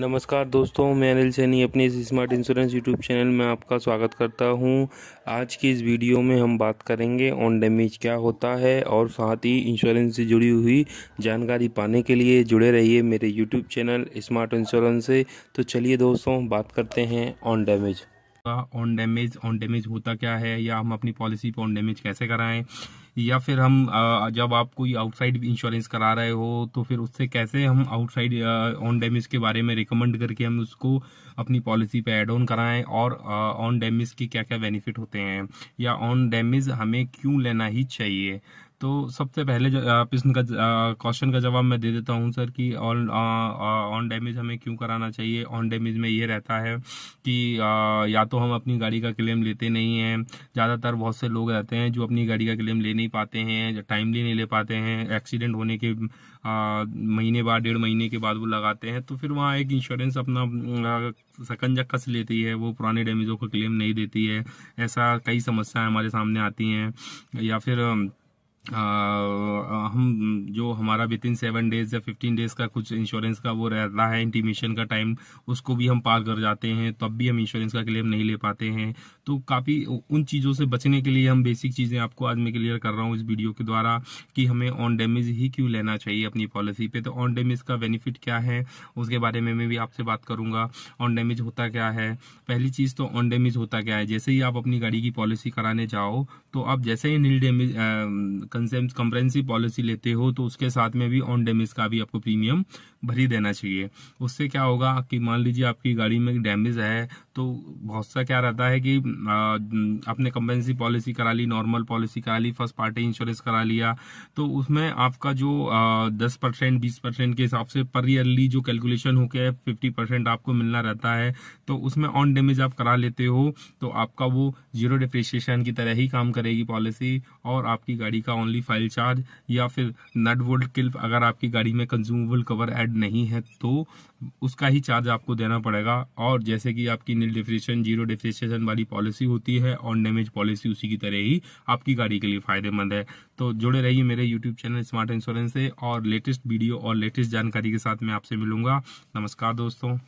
नमस्कार दोस्तों मैं अनिल सैनी अपने इस स्मार्ट इंश्योरेंस यूट्यूब चैनल में आपका स्वागत करता हूं आज की इस वीडियो में हम बात करेंगे ऑन डैमेज क्या होता है और साथ ही इंश्योरेंस से जुड़ी हुई जानकारी पाने के लिए जुड़े रहिए मेरे यूट्यूब चैनल स्मार्ट इंश्योरेंस से तो चलिए दोस्तों बात करते हैं own damage own damage own damage होता क्या है या हम अपनी पॉलिसी पर ऑन डैमेज कैसे कराएँ या फिर हम जब आप कोई आउटसाइड इंश्योरेंस करा रहे हो तो फिर उससे कैसे हम आउटसाइड ऑन डैमेज के बारे में रिकमेंड करके हम उसको अपनी पॉलिसी पे ऐड ऑन कराएं और ऑन डैमेज के क्या क्या बेनिफिट होते हैं या ऑन डैमेज हमें क्यों लेना ही चाहिए तो सबसे पहले प्रश्न का क्वेश्चन का जवाब मैं दे देता हूँ सर कि ऑन ऑन डैमेज हमें क्यों कराना चाहिए ऑन डैमेज में ये रहता है कि आ, या तो हम अपनी गाड़ी का क्लेम लेते नहीं हैं ज़्यादातर बहुत से लोग रहते हैं जो अपनी गाड़ी का क्लेम ले नहीं पाते हैं टाइमली नहीं ले पाते हैं एक्सीडेंट होने के आ, महीने बाद डेढ़ महीने के बाद वो लगाते हैं तो फिर वहाँ एक इंश्योरेंस अपना सकंजा कस लेती है वो पुराने डैमेजों का क्लेम नहीं देती है ऐसा कई समस्याएँ हमारे सामने आती हैं या फिर हम जो हमारा विद इन सेवन डेज या फिफ्टीन डेज का कुछ इंश्योरेंस का वो रहता है इंटीमेशन का टाइम उसको भी हम पार कर जाते हैं तब भी हम इंश्योरेंस का क्लेम नहीं ले पाते हैं तो काफ़ी उन चीज़ों से बचने के लिए हम बेसिक चीज़ें आपको आज मैं क्लियर कर रहा हूँ इस वीडियो के द्वारा कि हमें ऑन डैमेज ही क्यों लेना चाहिए अपनी पॉलिसी पे तो ऑन डैमेज का बेनिफिट क्या है उसके बारे में मैं भी आपसे बात करूँगा ऑन डैमेज होता क्या है पहली चीज़ तो ऑन डैमेज होता क्या है जैसे ही आप अपनी गाड़ी की पॉलिसी कराने जाओ तो आप जैसे ही नील डैमेज कंप्रेंसिव पॉलिसी लेते हो तो उसके साथ में भी ऑन डैमेज का भी आपको प्रीमियम भरी देना चाहिए उससे क्या होगा कि मान लीजिए आपकी गाड़ी में डैमेज है तो बहुत सा क्या रहता है कि आपने कंप्रेंसिव पॉलिसी करा ली नॉर्मल पॉलिसी करा ली फर्स्ट पार्टी इंश्योरेंस करा लिया तो उसमें आपका जो दस परसेंट बीस परसेंट के हिसाब से पर ईयरली जो कैलकुलेशन हो होकर फिफ्टी परसेंट आपको मिलना रहता है तो उसमें ऑन डैमेज आप करा लेते हो तो आपका वो जीरो डिप्रिशिएशन की तरह ही काम करेगी पॉलिसी और आपकी गाड़ी का ओनली फाइल चार्ज या फिर नट वोल्ट किल्प अगर आपकी गाड़ी में कंज्यूमेबल कवर ऐड नहीं है तो उसका ही चार्ज आपको देना पड़ेगा और जैसे कि आपकी नील डिफ्रेशन जीरो डिफ्रेशन वाली पॉलिसी होती है और डैमेज पॉलिसी उसी की तरह ही आपकी गाड़ी के लिए फ़ायदेमंद है तो जुड़े रहिए मेरे यूट्यूब चैनल स्मार्ट इंश्योरेंस से और लेटेस्ट वीडियो और लेटेस्ट जानकारी के साथ मैं आपसे मिलूंगा नमस्कार दोस्तों